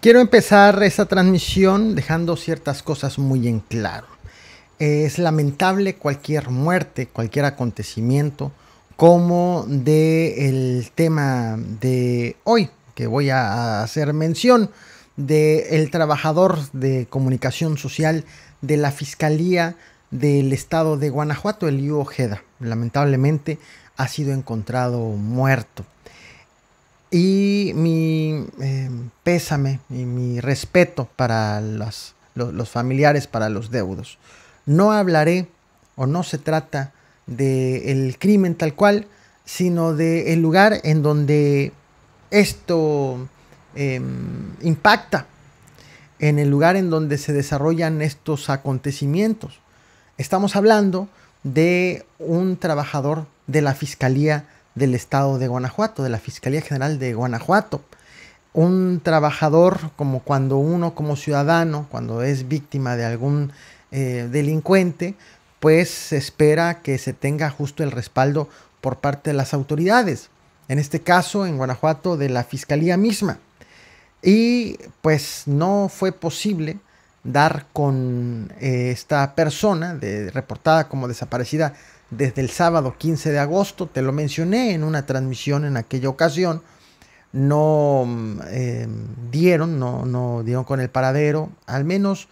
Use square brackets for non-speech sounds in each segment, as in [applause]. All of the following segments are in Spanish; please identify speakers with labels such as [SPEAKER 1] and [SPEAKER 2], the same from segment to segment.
[SPEAKER 1] Quiero empezar esta transmisión dejando ciertas cosas muy en claro. Es lamentable cualquier muerte, cualquier acontecimiento como del el tema de hoy, voy a hacer mención del trabajador de comunicación social de la Fiscalía del Estado de Guanajuato, el Hugo Ojeda. Lamentablemente ha sido encontrado muerto. Y mi em, pésame y mi respeto para los, familiares, para los deudos. No hablaré o no se trata del crimen tal cual, sino del lugar en donde esto em, impacta en el lugar en donde se desarrollan estos acontecimientos. Estamos hablando de un trabajador de la Fiscalía del Estado de Guanajuato, de la Fiscalía General de Guanajuato. Un trabajador como cuando uno como ciudadano, cuando es víctima de algún eh, delincuente, pues espera que se tenga justo el respaldo por parte de las autoridades en este caso en Guanajuato, de la Fiscalía misma. Y pues no fue posible dar con eh, esta persona reportada como desaparecida desde el sábado 15 de agosto. Te lo mencioné en una transmisión en aquella ocasión. No eh, dieron, no, dieron con el paradero. Al menos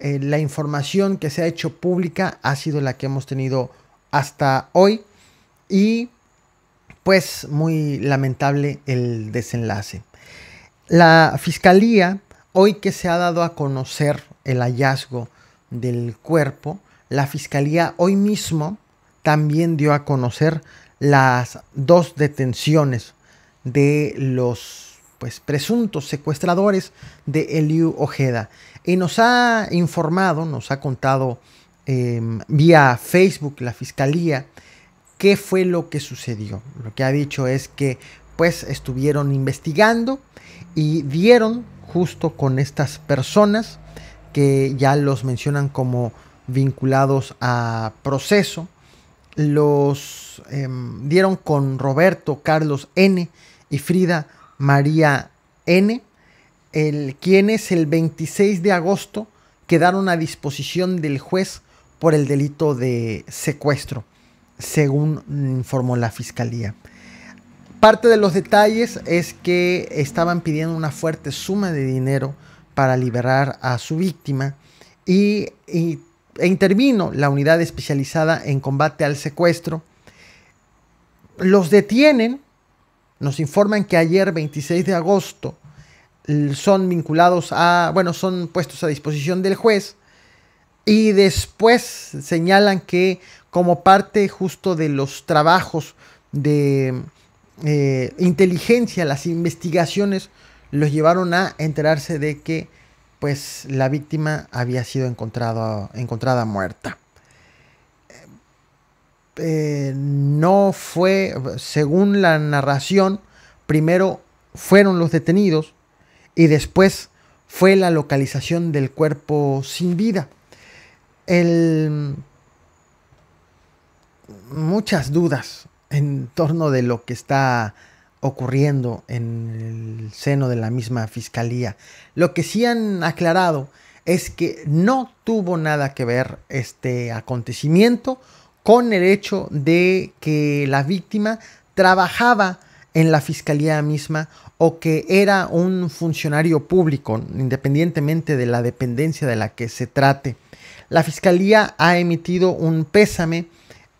[SPEAKER 1] eh, la información que se ha hecho pública ha sido la que hemos tenido hasta hoy. Y pues muy lamentable el desenlace. La fiscalía, hoy que se ha dado a conocer el hallazgo del cuerpo, la fiscalía hoy mismo también dio a conocer las dos detenciones de los pues, presuntos secuestradores de Eliu Ojeda. Y nos ha informado, nos ha contado em, vía Facebook la fiscalía, ¿Qué fue lo que sucedió? Lo que ha dicho es que pues estuvieron investigando y dieron justo con estas personas que ya los mencionan como vinculados a proceso. Los em, dieron con Roberto Carlos N y Frida María N, el, quienes el 26 de agosto quedaron a disposición del juez por el delito de secuestro según informó la fiscalía. Parte de los detalles es que estaban pidiendo una fuerte suma de dinero para liberar a su víctima y, e intervino la unidad especializada en combate al secuestro. Los detienen, nos informan que ayer 26 de agosto son vinculados a, bueno, son puestos a disposición del juez y después señalan que como parte justo de los trabajos de eh, inteligencia, las investigaciones, los llevaron a enterarse de que pues la víctima había sido encontrada muerta. Eh, no fue, según la narración, primero fueron los detenidos y después fue la localización del cuerpo sin vida muchas dudas en torno de lo que está ocurriendo en el seno de la misma fiscalía. Lo que sí han aclarado es que no tuvo nada que ver este acontecimiento con el hecho de que la víctima trabajaba en la fiscalía misma o que era un funcionario público, independientemente de la dependencia de la que se trate. La Fiscalía ha emitido un pésame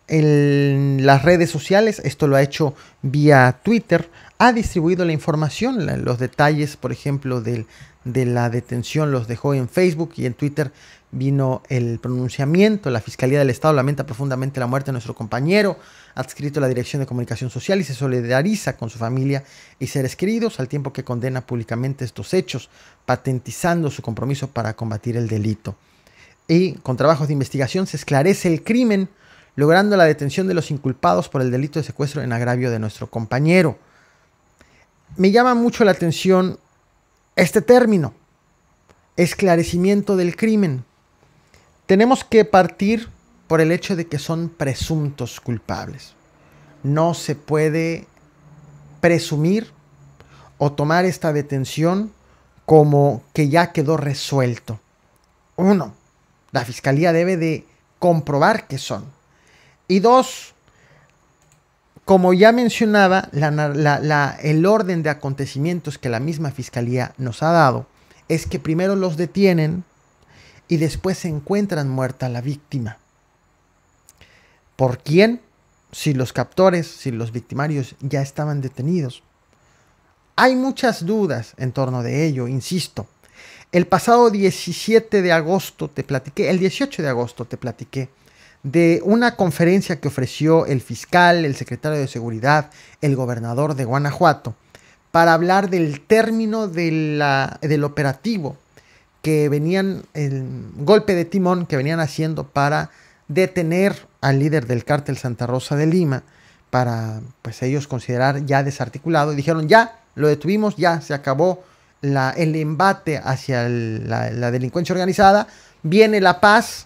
[SPEAKER 1] en las redes sociales, esto lo ha hecho vía Twitter, ha distribuido la información, los detalles, por ejemplo, de la detención los dejó en Facebook y en Twitter vino el pronunciamiento. La Fiscalía del Estado lamenta profundamente la muerte de nuestro compañero, adscrito a la Dirección de Comunicación Social y se solidariza con su familia y seres queridos, al tiempo que condena públicamente estos hechos, patentizando su compromiso para combatir el delito y con trabajos de investigación se esclarece el crimen, logrando la detención de los inculpados por el delito de secuestro en agravio de nuestro compañero. Me llama mucho la atención este término, esclarecimiento del crimen. Tenemos que partir por el hecho de que son presuntos culpables. No se puede presumir o tomar esta detención como que ya quedó resuelto. Uno, la fiscalía debe de comprobar que son. Y dos, como ya mencionaba, la, el orden de acontecimientos que la misma fiscalía nos ha dado es que primero los detienen y después se encuentran muerta la víctima. ¿Por quién? Si los captores, si los victimarios ya estaban detenidos. Hay muchas dudas en torno de ello, insisto. El pasado 17 de agosto te platiqué, el 18 de agosto te platiqué de una conferencia que ofreció el fiscal, el secretario de Seguridad, el gobernador de Guanajuato, para hablar del término de la, del operativo que venían, el golpe de timón que venían haciendo para detener al líder del cártel Santa Rosa de Lima, para pues ellos considerar ya desarticulado dijeron ya, lo detuvimos, ya se acabó el embate hacia la, delincuencia organizada, viene la paz,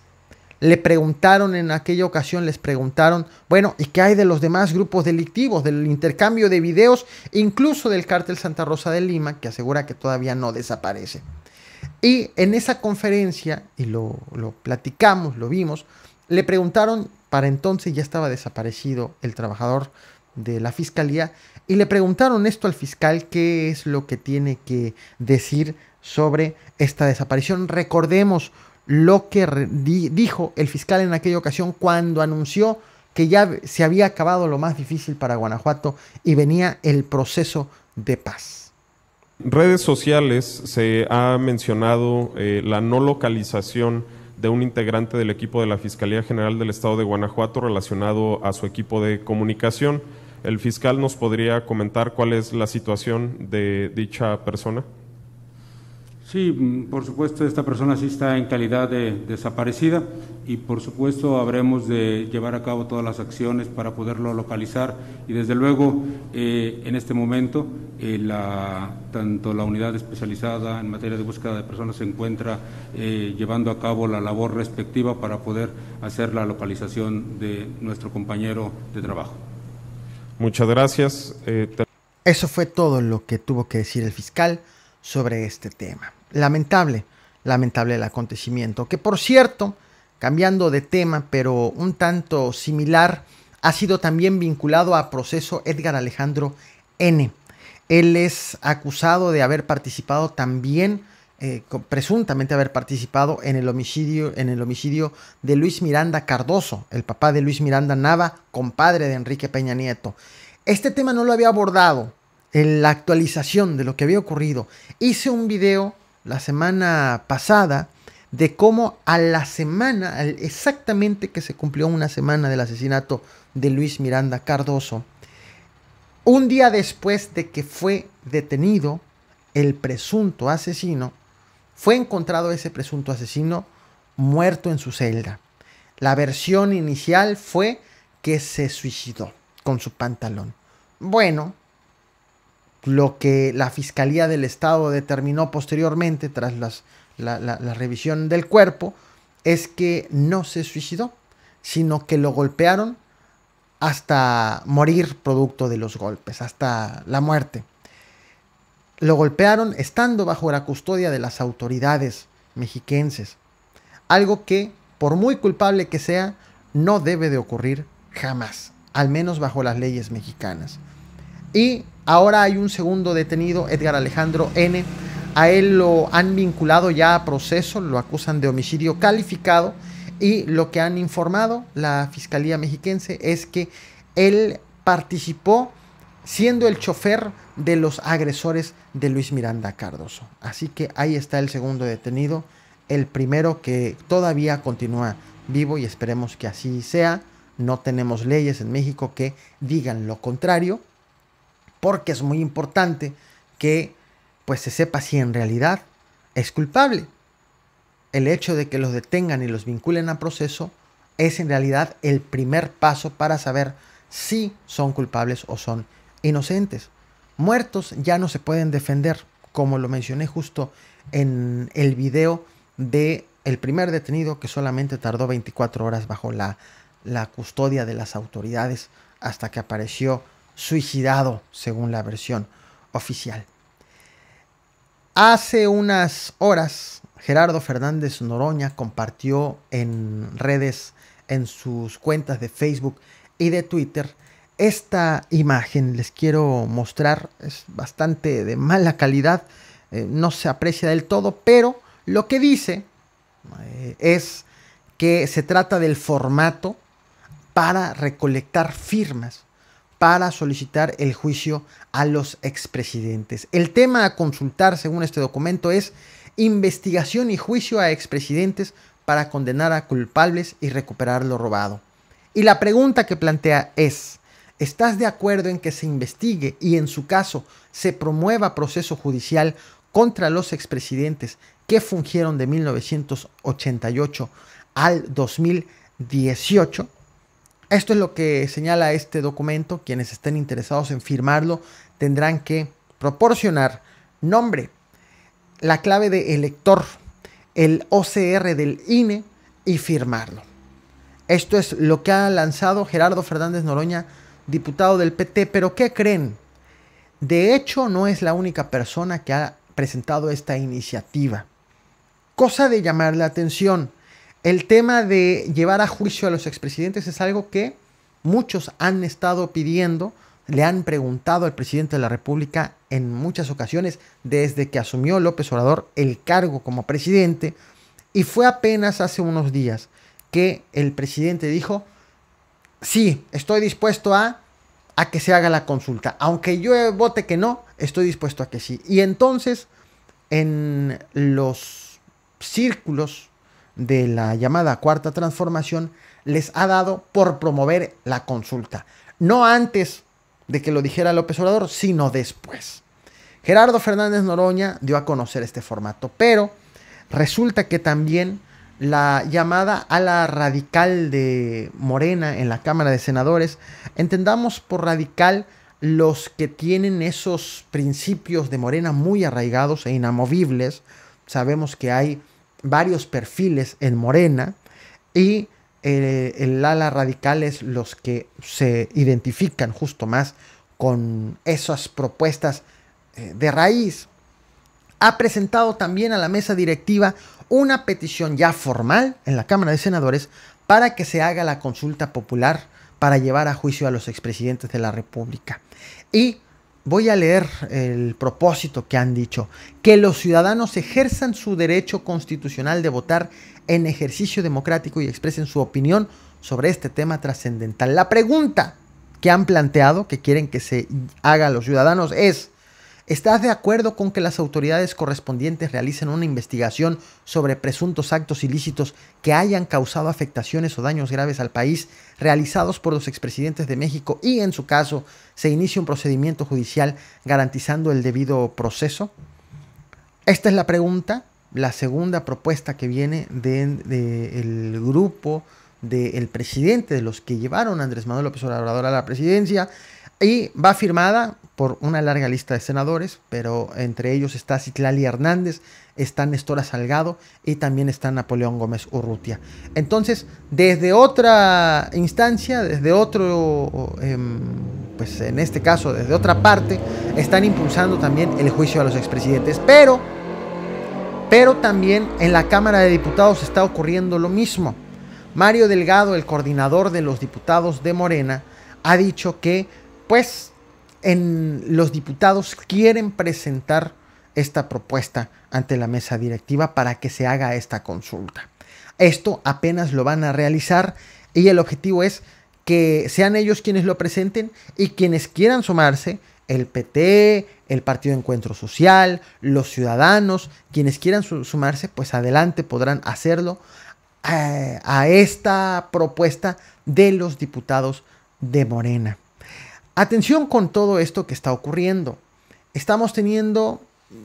[SPEAKER 1] le preguntaron en aquella ocasión, les preguntaron, bueno, ¿y qué hay de los demás grupos delictivos, del intercambio de videos, incluso del cártel Santa Rosa de Lima, que asegura que todavía no desaparece? Y en esa conferencia, y lo, lo platicamos, lo vimos, le preguntaron, para entonces ya estaba desaparecido el trabajador de la fiscalía y le preguntaron esto al fiscal, qué es lo que tiene que decir sobre esta desaparición. Recordemos lo que dijo el fiscal en aquella ocasión cuando anunció que ya se había acabado lo más difícil para Guanajuato y venía el proceso de paz. Redes sociales se ha mencionado eh, la no localización de un integrante del equipo de la Fiscalía General del Estado de Guanajuato relacionado a su equipo de comunicación. ¿El fiscal nos podría comentar cuál es la situación de dicha persona? Sí, mm, por supuesto, esta persona sí está en calidad de desaparecida y por supuesto habremos de llevar a cabo todas las acciones para poderlo localizar y desde luego eh, en este momento eh, la, tanto la unidad especializada en materia de búsqueda de personas se encuentra eh, llevando a cabo la labor respectiva para poder hacer la localización de nuestro compañero de trabajo. Muchas gracias. Eh, Eso fue todo lo que tuvo que decir el fiscal sobre este tema. Lamentable, lamentable el acontecimiento, que por cierto, cambiando de tema, pero un tanto similar, ha sido también vinculado a proceso Edgar Alejandro N. Él es acusado de haber participado también eh, presuntamente haber participado en el, homicidio, en el homicidio de Luis Miranda Cardoso, el papá de Luis Miranda Nava, compadre de Enrique Peña Nieto. Este tema no lo había abordado en la actualización de lo que había ocurrido. Hice un video la semana pasada de cómo a la semana, exactamente que se cumplió una semana del asesinato de Luis Miranda Cardoso, un día después de que fue detenido el presunto asesino, fue encontrado ese presunto asesino muerto en su celda. La versión inicial fue que se suicidó con su pantalón. Bueno, lo que la Fiscalía del Estado determinó posteriormente tras la, revisión del cuerpo es que no se suicidó, sino que lo golpearon hasta morir producto de los golpes, hasta la muerte. Lo golpearon estando bajo la custodia de las autoridades mexiquenses. Algo que, por muy culpable que sea, no debe de ocurrir jamás, al menos bajo las leyes mexicanas. Y ahora hay un segundo detenido, Edgar Alejandro N. A él lo han vinculado ya a proceso, lo acusan de homicidio calificado y lo que han informado la Fiscalía Mexiquense es que él participó siendo el chofer de los agresores de Luis Miranda Cardoso. Así que ahí está el segundo detenido, el primero que todavía continúa vivo y esperemos que así sea. No tenemos leyes en México que digan lo contrario, porque es muy importante que pues se sepa si en realidad es culpable. El hecho de que los detengan y los vinculen a proceso es en realidad el primer paso para saber si son culpables o son inocentes. Muertos ya no se pueden defender, como lo mencioné justo en el video de el primer detenido que solamente tardó 24 horas bajo la, la custodia de las autoridades hasta que apareció suicidado, según la versión oficial. Hace unas horas, Gerardo Fernández Noroña compartió en redes, en sus cuentas de Facebook y de Twitter, esta imagen les quiero mostrar. Es bastante de mala calidad, eh, no se aprecia del todo, pero lo que dice eh, es que se trata del formato para recolectar firmas para solicitar el juicio a los expresidentes. El tema a consultar, según este documento, es investigación y juicio a expresidentes para condenar a culpables y recuperar lo robado. Y la pregunta que plantea es, ¿Estás de acuerdo en que se investigue y en su caso se promueva proceso judicial contra los expresidentes que fungieron de 1988 al 2018? Esto es lo que señala este documento. Quienes estén interesados en firmarlo tendrán que proporcionar nombre, la clave de elector, el OCR del INE y firmarlo. Esto es lo que ha lanzado Gerardo Fernández Noroña diputado del PT, pero ¿qué creen? De hecho, no es la única persona que ha presentado esta iniciativa. Cosa de llamar la atención. El tema de llevar a juicio a los expresidentes es algo que muchos han estado pidiendo, le han preguntado al presidente de la República en muchas ocasiones desde que asumió López Obrador el cargo como presidente. Y fue apenas hace unos días que el presidente dijo, sí, estoy dispuesto a a que se haga la consulta. Aunque yo vote que no, estoy dispuesto a que sí. Y entonces, en los círculos de la llamada cuarta transformación, les ha dado por promover la consulta. No antes de que lo dijera López Obrador, sino después. Gerardo Fernández Noroña dio a conocer este formato, pero resulta que también la llamada ala radical de Morena en la Cámara de Senadores, entendamos por radical los que tienen esos principios de Morena muy arraigados e inamovibles. Sabemos que hay varios perfiles en Morena y eh, el ala radical es los que se identifican justo más con esas propuestas eh, de raíz, ha presentado también a la mesa directiva una petición ya formal en la Cámara de Senadores para que se haga la consulta popular para llevar a juicio a los expresidentes de la República. Y voy a leer el propósito que han dicho, que los ciudadanos ejerzan su derecho constitucional de votar en ejercicio democrático y expresen su opinión sobre este tema trascendental. La pregunta que han planteado, que quieren que se haga a los ciudadanos, es, ¿Estás de acuerdo con que las autoridades correspondientes realicen una investigación sobre presuntos actos ilícitos que hayan causado afectaciones o daños graves al país realizados por los expresidentes de México y, en su caso, se inicie un procedimiento judicial garantizando el debido proceso? Esta es la pregunta, la segunda propuesta que viene del grupo del presidente, de los que llevaron a Andrés Manuel López Obrador a la presidencia, y va firmada por una larga lista de senadores, pero entre ellos está Citlali Hernández, está Nestora Salgado y también está Napoleón Gómez Urrutia. Entonces, desde otra instancia, desde otro, em, pues en este caso, desde otra parte, están impulsando también el juicio a los expresidentes. Pero, pero también en la Cámara de Diputados está ocurriendo lo mismo. Mario Delgado, el coordinador de los diputados de Morena, ha dicho que, pues, en los diputados quieren presentar esta propuesta ante la mesa directiva para que se haga esta consulta. Esto apenas lo van a realizar y el objetivo es que sean ellos quienes lo presenten y quienes quieran sumarse, el PT, el Partido Encuentro Social, los ciudadanos, quienes quieran sumarse, pues adelante podrán hacerlo eh, a esta propuesta de los diputados de Morena. Atención con todo esto que está ocurriendo. Estamos teniendo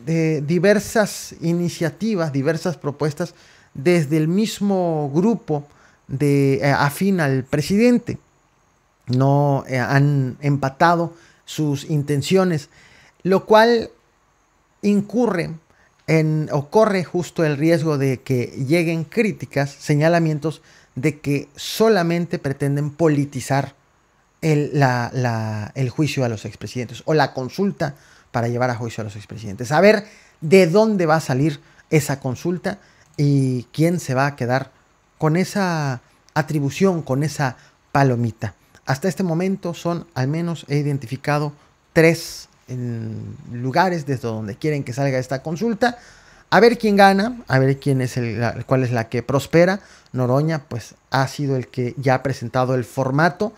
[SPEAKER 1] eh, diversas iniciativas, diversas propuestas desde el mismo grupo de eh, afín al presidente. No eh, han empatado sus intenciones, lo cual incurre en, o corre justo el riesgo de que lleguen críticas, señalamientos de que solamente pretenden politizar el, juicio a los expresidentes o la consulta para llevar a juicio a los expresidentes. a ver de dónde va a salir esa consulta y quién se va a quedar con esa atribución, con esa palomita. Hasta este momento son, al menos he identificado tres lugares desde donde quieren que salga esta consulta. A ver quién gana, a ver quién es el, cuál es la que prospera. Noroña, pues ha sido el que ya ha presentado el formato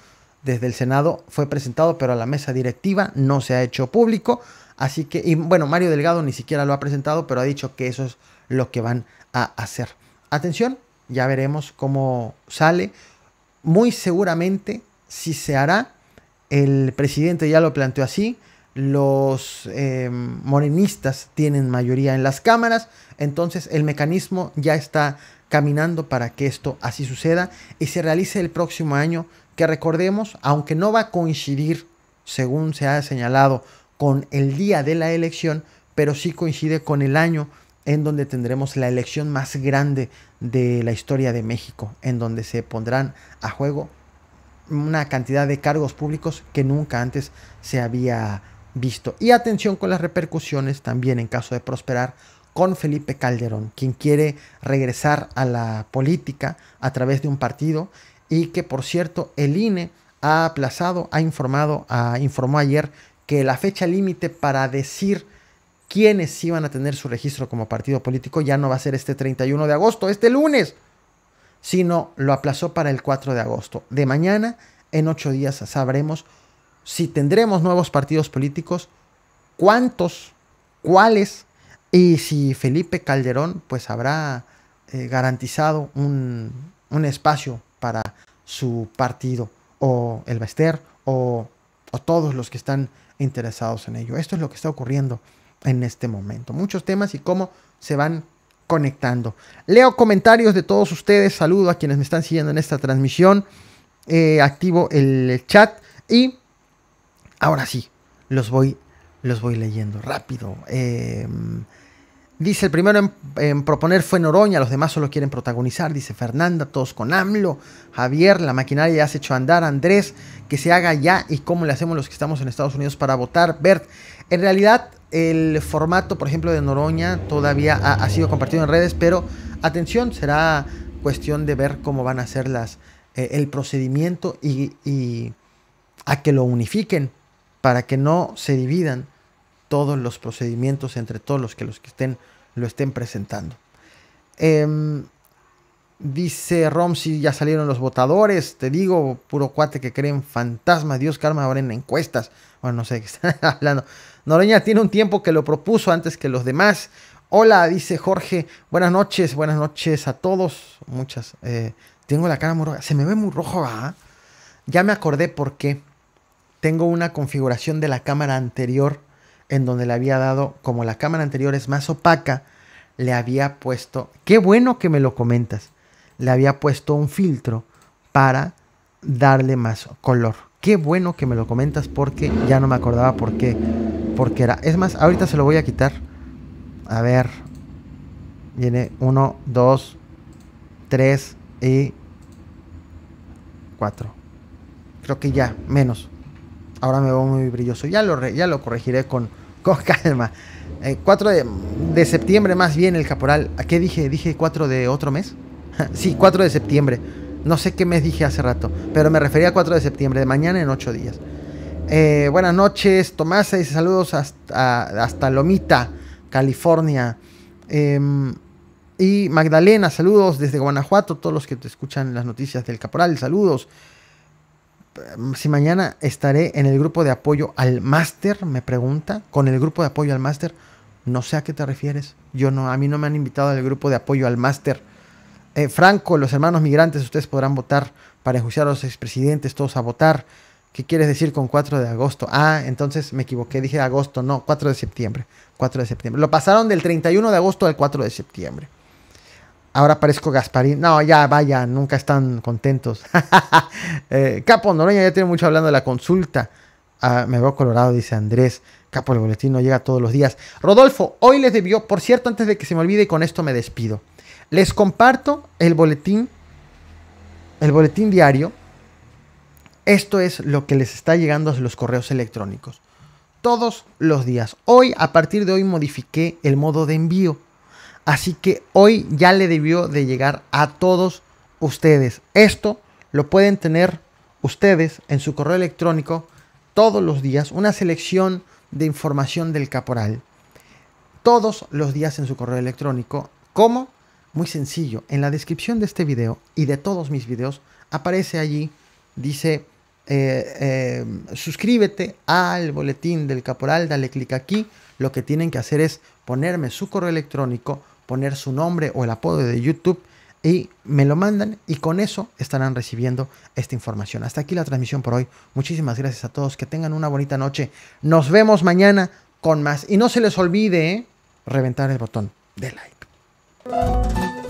[SPEAKER 1] desde el Senado fue presentado, pero a la mesa directiva no se ha hecho público. Así que, y bueno, Mario Delgado ni siquiera lo ha presentado, pero ha dicho que eso es lo que van a hacer. Atención, ya veremos cómo sale. Muy seguramente, si se hará, el presidente ya lo planteó así, los eh, morenistas tienen mayoría en las cámaras, entonces el mecanismo ya está caminando para que esto así suceda y se realice el próximo año que recordemos, aunque no va a coincidir, según se ha señalado, con el día de la elección, pero sí coincide con el año en donde tendremos la elección más grande de la historia de México, en donde se pondrán a juego una cantidad de cargos públicos que nunca antes se había visto. Y atención con las repercusiones también en caso de prosperar con Felipe Calderón, quien quiere regresar a la política a través de un partido y que por cierto el INE ha aplazado, ha informado, ha, ah, informó ayer que la fecha límite para decir quiénes iban a tener su registro como partido político ya no va a ser este 31 de agosto, este lunes, sino lo aplazó para el 4 de agosto. De mañana, en ocho días, sabremos si tendremos nuevos partidos políticos, cuántos, cuáles, y si Felipe Calderón pues habrá eh, garantizado un, un espacio para su partido o el Bester o, todos los que están interesados en ello. Esto es lo que está ocurriendo en este momento. Muchos temas y cómo se van conectando. Leo comentarios de todos ustedes, saludo a quienes me están siguiendo en esta transmisión, eh, activo el chat y ahora sí, los voy, los voy leyendo rápido. Eh, Dice, el primero en, proponer fue Noroña, los demás solo quieren protagonizar. Dice Fernanda, todos con AMLO. Javier, la maquinaria ya se ha hecho andar. Andrés, que se haga ya y cómo le hacemos los que estamos en Estados Unidos para votar. Bert, en realidad el formato, por ejemplo, de Noroña todavía ha, sido compartido en redes, pero atención, será cuestión de ver cómo van a ser las, eh, el procedimiento y a que lo unifiquen para que no se dividan todos los procedimientos entre todos los que los que estén lo estén presentando. Eh, dice si ya salieron los votadores, te digo, puro cuate que creen fantasmas, Dios karma ahora en encuestas. Bueno, no sé qué [laughs] están hablando. Noreña tiene un tiempo que lo propuso antes que los demás. Hola, dice Jorge, buenas noches, buenas noches a todos. Muchas. Eh, tengo la cara muy roja. Se me ve muy rojo, ¿ah? Ya me acordé porque Tengo una configuración de la cámara anterior en donde le había dado, como la cámara anterior es más opaca, le había puesto, qué bueno que me lo comentas, le había puesto un filtro para darle más color. Qué bueno que me lo comentas porque ya no me acordaba por qué, porque era. Es más, ahorita se lo voy a quitar. A ver. Viene uno, dos 3 y 4. Creo que ya, menos. Ahora me veo muy brilloso. Ya lo, corregiré con, [laughs] con calma. 4 eh, de, septiembre más bien el caporal. ¿A qué dije? ¿Dije 4 de otro mes? [laughs] sí, 4 de septiembre. No sé qué mes dije hace rato, pero me refería a 4 de septiembre, de mañana en 8 días. Eh, buenas noches, Tomás, dice saludos hasta, Lomita, California. Em, y Magdalena, saludos desde Guanajuato, todos los que te escuchan las noticias del Caporal, saludos si mañana estaré en el grupo de apoyo al máster, me pregunta, con el grupo de apoyo al máster, no sé a qué te refieres. Yo no, a mí no me han invitado al grupo de apoyo al máster. Eh, Franco, los hermanos migrantes, ustedes podrán votar para enjuiciar a los expresidentes, todos a votar. ¿Qué quieres decir con 4 de agosto? Ah, entonces me equivoqué, dije agosto, no, 4 de septiembre. 4 de septiembre. Lo pasaron del 31 de agosto al 4 de septiembre. Ahora parezco Gasparín. No, ya, vaya, nunca están contentos. [laughs] Eh, Capo Noroña ya tiene mucho hablando de la consulta. Ah, me veo colorado, dice Andrés. Capo, el boletín no llega todos los días. Rodolfo, hoy les debió, por cierto, antes de que se me olvide con esto me despido. Les comparto el boletín, el boletín diario. Esto es lo que les está llegando a los correos electrónicos. Todos los días. Hoy, a partir de hoy, modifiqué el modo de envío Así que hoy ya le debió de llegar a todos ustedes. Esto lo pueden tener ustedes en su correo electrónico todos los días, una selección de información del caporal. Todos los días en su correo electrónico. ¿Cómo? Muy sencillo. En la descripción de este video y de todos mis videos aparece allí, dice, eh, eh, suscríbete al boletín del caporal, dale clic aquí. Lo que tienen que hacer es ponerme su correo electrónico, poner su nombre o el apodo de YouTube y me lo mandan y con eso estarán recibiendo esta información. Hasta aquí la transmisión por hoy. Muchísimas gracias a todos. Que tengan una bonita noche. Nos vemos mañana con más. Y no se les olvide ¿eh? reventar el botón de like.